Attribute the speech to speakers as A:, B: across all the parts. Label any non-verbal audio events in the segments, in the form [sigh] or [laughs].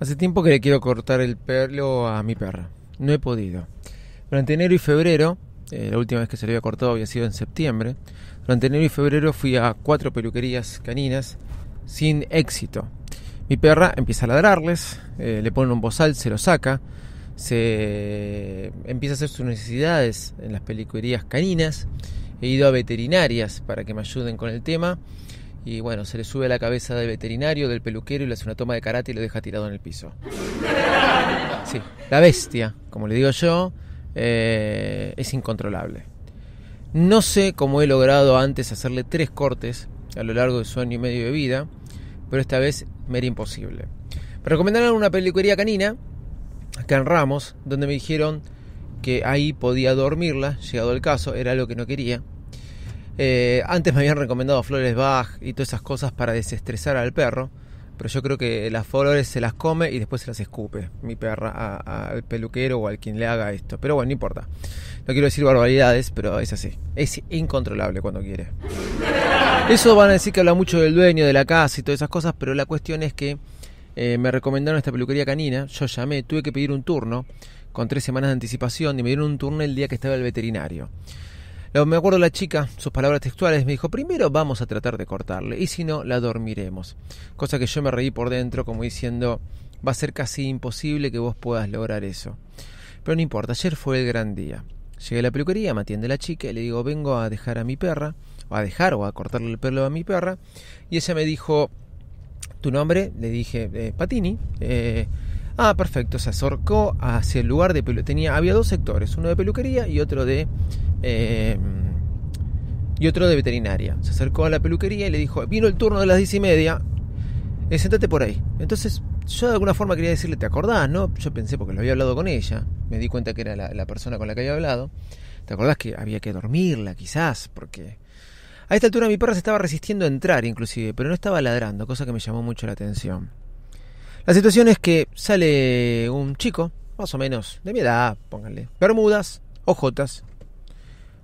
A: Hace tiempo que le quiero cortar el pelo a mi perra. No he podido. Durante enero y febrero, eh, la última vez que se le había cortado había sido en septiembre, durante enero y febrero fui a cuatro peluquerías caninas sin éxito. Mi perra empieza a ladrarles, eh, le ponen un bozal, se lo saca, se empieza a hacer sus necesidades en las peluquerías caninas. He ido a veterinarias para que me ayuden con el tema y bueno, se le sube a la cabeza del veterinario, del peluquero y le hace una toma de karate y lo deja tirado en el piso. [laughs] Sí, la bestia, como le digo yo, eh, es incontrolable. No sé cómo he logrado antes hacerle tres cortes a lo largo de su año y medio de vida, pero esta vez me era imposible. Me recomendaron una peluquería canina, acá en Ramos, donde me dijeron que ahí podía dormirla, llegado el caso, era lo que no quería eh, antes me habían recomendado flores Bach y todas esas cosas para desestresar al perro, pero yo creo que las flores se las come y después se las escupe mi perra al peluquero o al quien le haga esto. Pero bueno, no importa. No quiero decir barbaridades, pero es así. Es incontrolable cuando quiere. Eso van a decir que habla mucho del dueño de la casa y todas esas cosas, pero la cuestión es que eh, me recomendaron esta peluquería canina. Yo llamé, tuve que pedir un turno con tres semanas de anticipación y me dieron un turno el día que estaba el veterinario. Me acuerdo la chica, sus palabras textuales, me dijo, primero vamos a tratar de cortarle, y si no, la dormiremos. Cosa que yo me reí por dentro como diciendo, va a ser casi imposible que vos puedas lograr eso. Pero no importa, ayer fue el gran día. Llegué a la peluquería, me atiende la chica y le digo, vengo a dejar a mi perra, o a dejar o a cortarle el pelo a mi perra. Y ella me dijo, ¿tu nombre? Le dije, eh, Patini. Eh, Ah, perfecto, se acercó hacia el lugar de peluquería. Había dos sectores, uno de peluquería y otro de... Eh, y otro de veterinaria. Se acercó a la peluquería y le dijo, vino el turno de las diez y media, eh, sentate por ahí. Entonces yo de alguna forma quería decirle, ¿te acordás? No? Yo pensé porque lo había hablado con ella, me di cuenta que era la, la, persona con la que había hablado. ¿Te acordás que había que dormirla quizás? Porque a esta altura mi perra se estaba resistiendo a entrar inclusive, pero no estaba ladrando, cosa que me llamó mucho la atención. La situación es que sale un chico, más o menos, de mi edad, pónganle, bermudas, ojotas,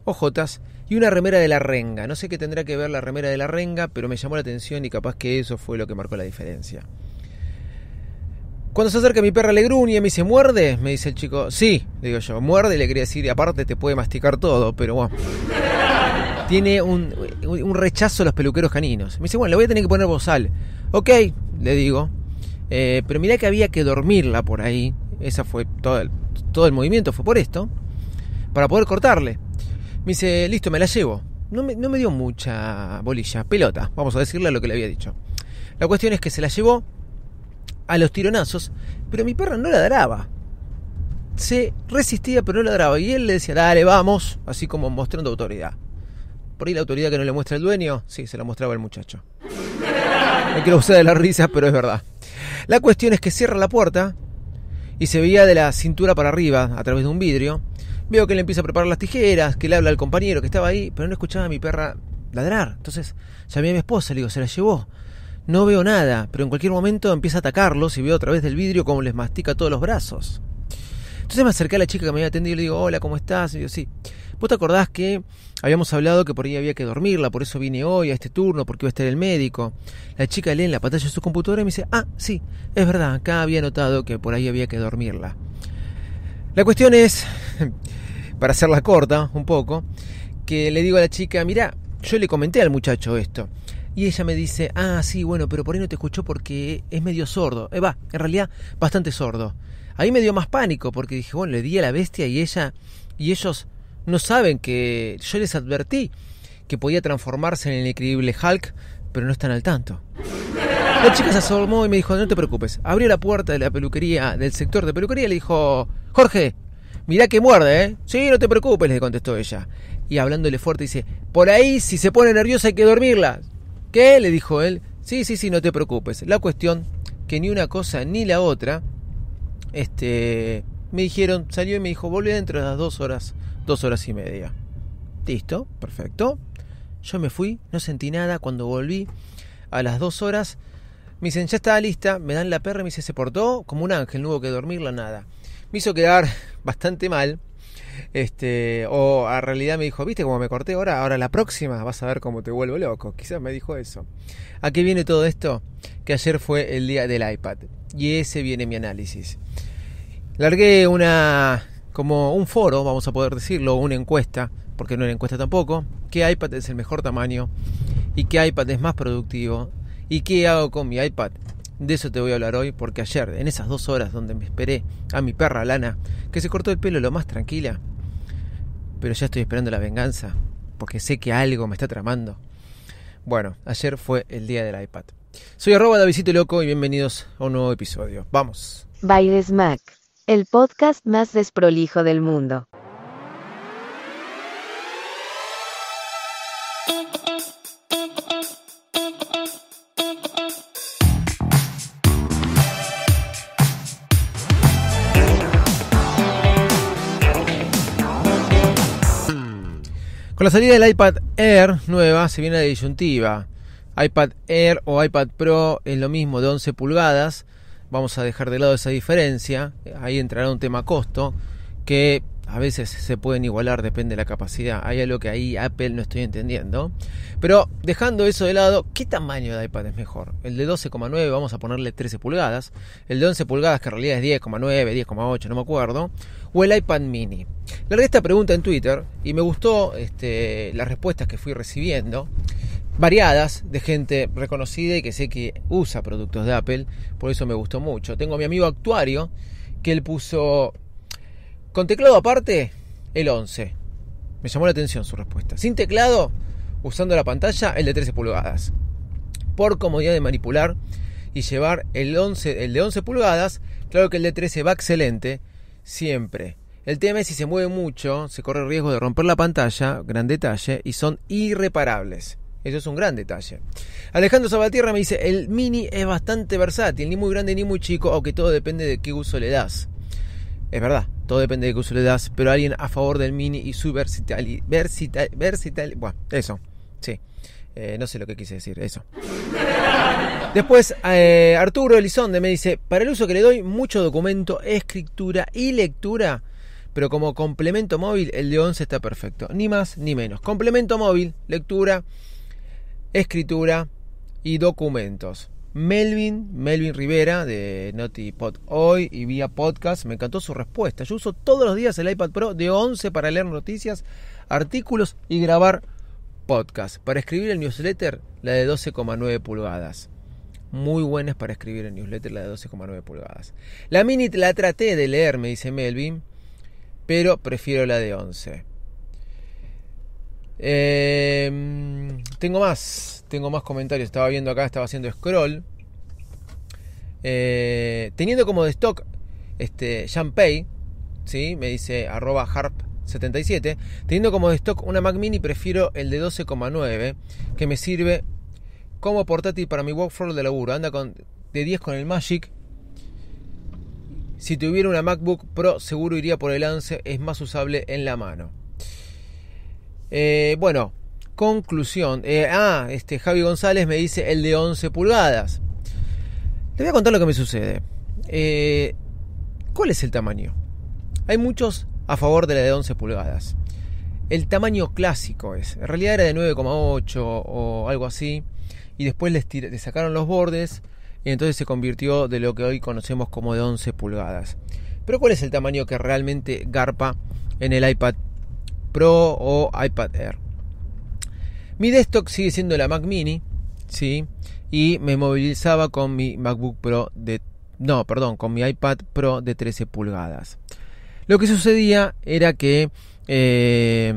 A: ojotas y una remera de la renga. No sé qué tendrá que ver la remera de la renga, pero me llamó la atención y capaz que eso fue lo que marcó la diferencia. Cuando se acerca mi perra y me dice, ¿muerde? Me dice el chico, sí, digo yo, muerde, le quería decir, y aparte te puede masticar todo, pero bueno. [laughs] Tiene un, un rechazo a los peluqueros caninos. Me dice, bueno, le voy a tener que poner bozal. Ok, le digo, eh, pero mirá que había que dormirla por ahí. Esa fue todo el, todo el movimiento, fue por esto. Para poder cortarle. Me dice, listo, me la llevo. No me, no me dio mucha bolilla, pelota, vamos a decirle lo que le había dicho. La cuestión es que se la llevó a los tironazos, pero mi perra no la daraba Se resistía, pero no ladraba. Y él le decía, dale, vamos, así como mostrando autoridad. Por ahí la autoridad que no le muestra el dueño, sí, se la mostraba el muchacho. Me quiero usar de las risas, pero es verdad. La cuestión es que cierra la puerta y se veía de la cintura para arriba a través de un vidrio. Veo que le empieza a preparar las tijeras, que le habla al compañero que estaba ahí, pero no escuchaba a mi perra ladrar. Entonces llamé a mi esposa, le digo, se la llevó. No veo nada, pero en cualquier momento empieza a atacarlos y veo a través del vidrio cómo les mastica todos los brazos. Entonces me acerqué a la chica que me había atendido y le digo, hola, ¿cómo estás? Y yo, sí. ¿Vos te acordás que habíamos hablado que por ahí había que dormirla? Por eso vine hoy a este turno, porque iba a estar el médico. La chica lee en la pantalla de su computadora y me dice, ah, sí, es verdad, acá había notado que por ahí había que dormirla. La cuestión es, [laughs] para hacerla corta un poco, que le digo a la chica, mira, yo le comenté al muchacho esto. Y ella me dice, ah, sí, bueno, pero por ahí no te escuchó porque es medio sordo. Eh, va, en realidad, bastante sordo. Ahí me dio más pánico porque dije, bueno, le di a la bestia y ella y ellos no saben que yo les advertí que podía transformarse en el increíble Hulk, pero no están al tanto. La chica se asomó y me dijo, no te preocupes. Abrió la puerta de la peluquería, del sector de peluquería y le dijo, Jorge, mirá que muerde, ¿eh? Sí, no te preocupes, le contestó ella. Y hablándole fuerte dice, por ahí si se pone nerviosa hay que dormirla. ¿Qué? le dijo él. Sí, sí, sí, no te preocupes. La cuestión que ni una cosa ni la otra este, me dijeron, salió y me dijo, volví dentro de las dos horas, dos horas y media. Listo, perfecto. Yo me fui, no sentí nada. Cuando volví a las dos horas, me dicen, ya estaba lista. Me dan la perra y me dice, se portó como un ángel, no hubo que dormirla, nada. Me hizo quedar [laughs] bastante mal este, o a realidad me dijo, viste cómo me corté ahora, ahora la próxima vas a ver cómo te vuelvo loco. Quizás me dijo eso. ¿A qué viene todo esto? Que ayer fue el día del iPad. Y ese viene mi análisis. Largué una, como un foro, vamos a poder decirlo, una encuesta, porque no era encuesta tampoco, qué iPad es el mejor tamaño y qué iPad es más productivo y qué hago con mi iPad de eso te voy a hablar hoy porque ayer, en esas dos horas donde me esperé a mi perra Lana, que se cortó el pelo lo más tranquila, pero ya estoy esperando la venganza, porque sé que algo me está tramando. Bueno, ayer fue el día del iPad. Soy arroba Davidito Loco y bienvenidos a un nuevo episodio. Vamos. Bailes Mac, el podcast más desprolijo del mundo. la salida del iPad Air nueva se viene la disyuntiva. iPad Air o iPad Pro es lo mismo de 11 pulgadas. Vamos a dejar de lado esa diferencia. Ahí entrará un tema costo que a veces se pueden igualar, depende de la capacidad. Hay algo que ahí Apple no estoy entendiendo. Pero dejando eso de lado, ¿qué tamaño de iPad es mejor? El de 12,9 vamos a ponerle 13 pulgadas. El de 11 pulgadas, que en realidad es 10,9, 10,8, no me acuerdo. O el iPad mini. Largué esta pregunta en Twitter y me gustó este, las respuestas que fui recibiendo variadas de gente reconocida y que sé que usa productos de Apple, por eso me gustó mucho. Tengo a mi amigo actuario que él puso con teclado aparte, el 11. Me llamó la atención su respuesta. Sin teclado, usando la pantalla, el de 13 pulgadas. Por comodidad de manipular y llevar el, 11, el de 11 pulgadas, claro que el de 13 va excelente, siempre. El tema es si se mueve mucho, se corre el riesgo de romper la pantalla, gran detalle, y son irreparables. Eso es un gran detalle. Alejandro Sabatierra me dice, el mini es bastante versátil, ni muy grande ni muy chico, aunque todo depende de qué uso le das. Es verdad, todo depende de qué uso le das, pero alguien a favor del mini y su versatilidad. bueno, eso, sí. Eh, no sé lo que quise decir, eso. Después, eh, Arturo Elizonde me dice, para el uso que le doy, mucho documento, escritura y lectura, pero como complemento móvil, el de 11 está perfecto, ni más ni menos. Complemento móvil, lectura, escritura y documentos. Melvin, Melvin Rivera de NotiPod Hoy y vía podcast, me encantó su respuesta. Yo uso todos los días el iPad Pro de 11 para leer noticias, artículos y grabar podcast. Para escribir el newsletter, la de 12,9 pulgadas. Muy buenas para escribir el newsletter, la de 12,9 pulgadas. La mini la traté de leer, me dice Melvin, pero prefiero la de 11. Em, tengo más, tengo más comentarios. Estaba viendo acá, estaba haciendo scroll. Eh, teniendo como de stock este Champagne, ¿sí? me dice arroba harp77. Teniendo como de stock una Mac Mini, prefiero el de 12,9 que me sirve como portátil para mi workflow de laburo. Anda con, de 10 con el Magic. Si tuviera una MacBook Pro, seguro iría por el lance es más usable en la mano. Eh, bueno, conclusión. Eh, ah, este, Javi González me dice el de 11 pulgadas. Te voy a contar lo que me sucede. Eh, ¿Cuál es el tamaño? Hay muchos a favor de la de 11 pulgadas. El tamaño clásico es, en realidad era de 9,8 o algo así, y después les, sacaron los bordes y entonces se convirtió de lo que hoy conocemos como de 11 pulgadas. Pero ¿cuál es el tamaño que realmente garpa en el iPad Pro o iPad Air. Mi desktop sigue siendo la Mac Mini, ¿sí? Y me movilizaba con mi MacBook Pro de... No, perdón, con mi iPad Pro de 13 pulgadas. Lo que sucedía era que eh,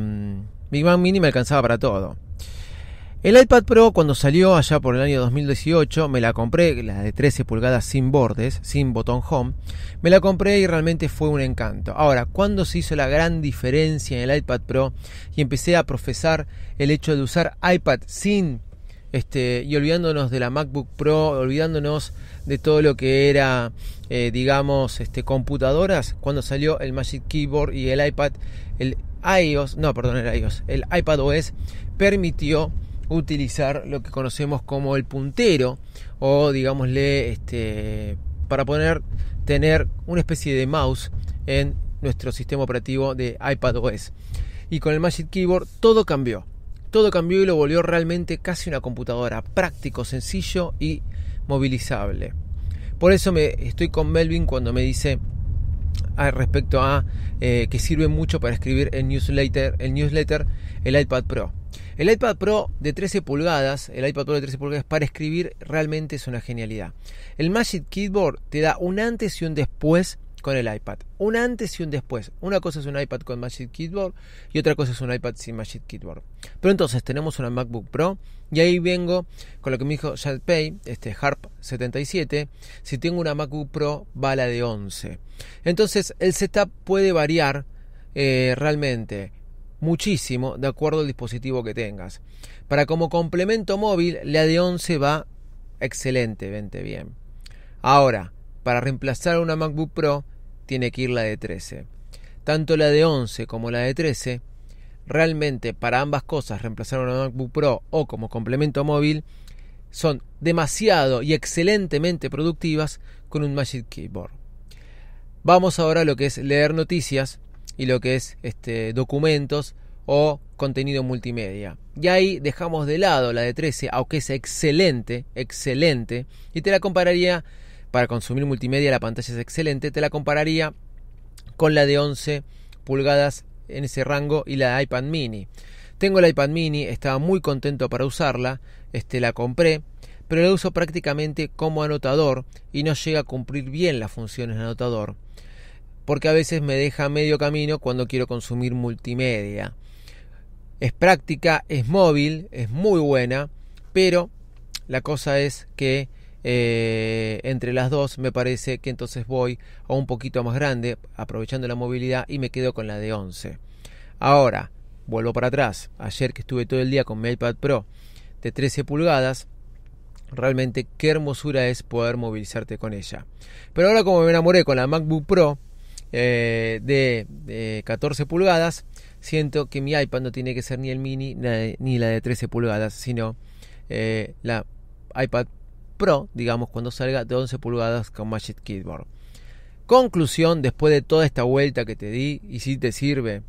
A: mi Mac Mini me alcanzaba para todo. El iPad Pro cuando salió allá por el año 2018, me la compré, la de 13 pulgadas sin bordes, sin botón home, me la compré y realmente fue un encanto. Ahora, ¿cuándo se hizo la gran diferencia en el iPad Pro y empecé a profesar el hecho de usar iPad sin este, y olvidándonos de la MacBook Pro, olvidándonos de todo lo que era, eh, digamos, este, computadoras, cuando salió el Magic Keyboard y el iPad, el iOS, no, perdón, el iOS, el iPad OS permitió utilizar lo que conocemos como el puntero o digámosle este, para poder tener una especie de mouse en nuestro sistema operativo de iPadOS. Y con el Magic Keyboard todo cambió. Todo cambió y lo volvió realmente casi una computadora, práctico, sencillo y movilizable. Por eso me estoy con Melvin cuando me dice ah, respecto a eh, que sirve mucho para escribir el newsletter, el newsletter, el iPad Pro. El iPad Pro de 13 pulgadas, el iPad Pro de 13 pulgadas para escribir realmente es una genialidad. El Magic Keyboard te da un antes y un después con el iPad. Un antes y un después. Una cosa es un iPad con Magic Keyboard y otra cosa es un iPad sin Magic Keyboard. Pero entonces tenemos una MacBook Pro y ahí vengo con lo que me dijo Shadpay, Pay, este Harp 77. Si tengo una MacBook Pro, va la de 11. Entonces el setup puede variar eh, realmente muchísimo de acuerdo al dispositivo que tengas. Para como complemento móvil, la de 11 va excelentemente bien. Ahora, para reemplazar una MacBook Pro, tiene que ir la de 13. Tanto la de 11 como la de 13, realmente para ambas cosas, reemplazar una MacBook Pro o como complemento móvil, son demasiado y excelentemente productivas con un Magic Keyboard. Vamos ahora a lo que es leer noticias y lo que es este, documentos o contenido multimedia. Y ahí dejamos de lado la de 13, aunque es excelente, excelente, y te la compararía, para consumir multimedia la pantalla es excelente, te la compararía con la de 11 pulgadas en ese rango y la de iPad mini. Tengo la iPad mini, estaba muy contento para usarla, este, la compré, pero la uso prácticamente como anotador y no llega a cumplir bien las funciones de anotador porque a veces me deja medio camino cuando quiero consumir multimedia. Es práctica, es móvil, es muy buena, pero la cosa es que eh, entre las dos me parece que entonces voy a un poquito más grande, aprovechando la movilidad, y me quedo con la de 11. Ahora, vuelvo para atrás. Ayer que estuve todo el día con mi iPad Pro de 13 pulgadas, realmente qué hermosura es poder movilizarte con ella. Pero ahora como me enamoré con la MacBook Pro, eh, de, 14 pulgadas, siento que mi iPad no tiene que ser ni el mini ni la de 13 pulgadas, sino eh, la iPad Pro, digamos, cuando salga de 11 pulgadas con Magic Keyboard. Conclusión, después de toda esta vuelta que te di, y si te sirve,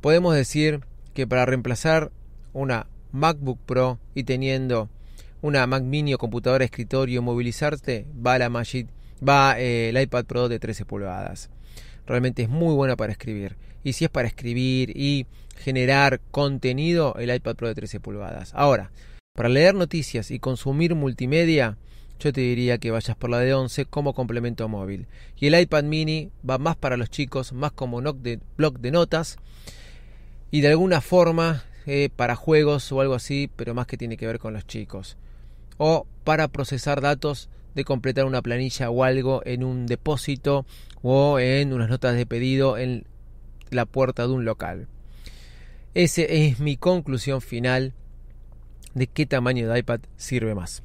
A: podemos decir que para reemplazar una MacBook Pro y teniendo una Mac Mini o computadora escritorio movilizarte, va la Magic, va eh, el iPad Pro de 13 pulgadas realmente es muy buena para escribir. Y si es para escribir y generar contenido, el iPad Pro de 13 pulgadas. Ahora, para leer noticias y consumir multimedia, yo te diría que vayas por la de 11 como complemento móvil. Y el iPad mini va más para los chicos, más como de, bloc de notas. Y de alguna forma eh, para juegos o algo así, pero más que tiene que ver con los chicos. O para procesar datos de completar una planilla o algo en un depósito o en unas notas de pedido en la puerta de un local. Esa es mi conclusión final de qué tamaño de iPad sirve más.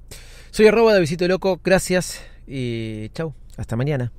A: Soy arroba de Visito Loco, gracias y chao, hasta mañana.